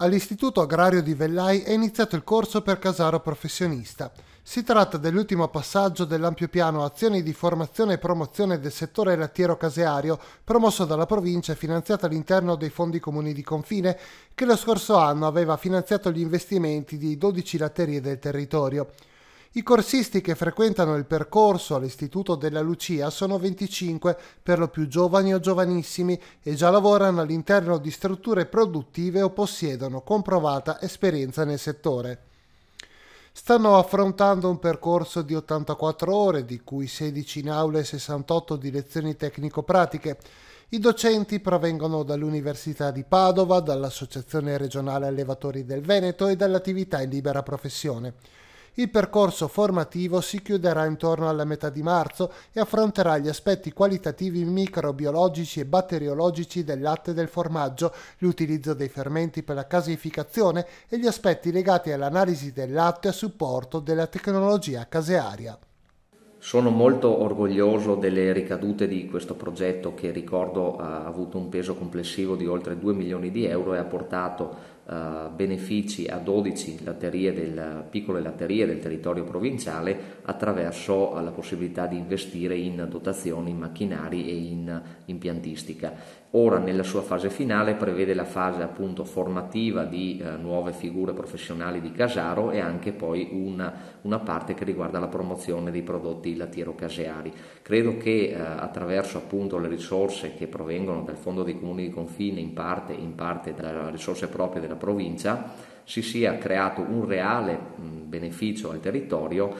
All'Istituto Agrario di Vellai è iniziato il corso per Casaro Professionista. Si tratta dell'ultimo passaggio dell'ampio piano Azioni di formazione e promozione del settore lattiero-caseario promosso dalla provincia e finanziato all'interno dei fondi comuni di confine, che lo scorso anno aveva finanziato gli investimenti di 12 latterie del territorio. I corsisti che frequentano il percorso all'Istituto della Lucia sono 25, per lo più giovani o giovanissimi, e già lavorano all'interno di strutture produttive o possiedono comprovata esperienza nel settore. Stanno affrontando un percorso di 84 ore, di cui 16 in aula e 68 di lezioni tecnico-pratiche. I docenti provengono dall'Università di Padova, dall'Associazione regionale Allevatori del Veneto e dall'attività in libera professione. Il percorso formativo si chiuderà intorno alla metà di marzo e affronterà gli aspetti qualitativi microbiologici e batteriologici del latte e del formaggio, l'utilizzo dei fermenti per la caseificazione e gli aspetti legati all'analisi del latte a supporto della tecnologia casearia. Sono molto orgoglioso delle ricadute di questo progetto che ricordo ha avuto un peso complessivo di oltre 2 milioni di euro e ha portato Uh, benefici a 12 latterie del, piccole latterie del territorio provinciale attraverso uh, la possibilità di investire in dotazioni, in macchinari e in impiantistica. Ora nella sua fase finale prevede la fase appunto formativa di eh, nuove figure professionali di Casaro e anche poi una, una parte che riguarda la promozione dei prodotti prodotti lattiero-caseari. Credo che eh, attraverso appunto le risorse che provengono dal Fondo dei Comuni di Confine, in parte, in parte da risorse proprie della provincia, si sia creato un reale mh, beneficio al territorio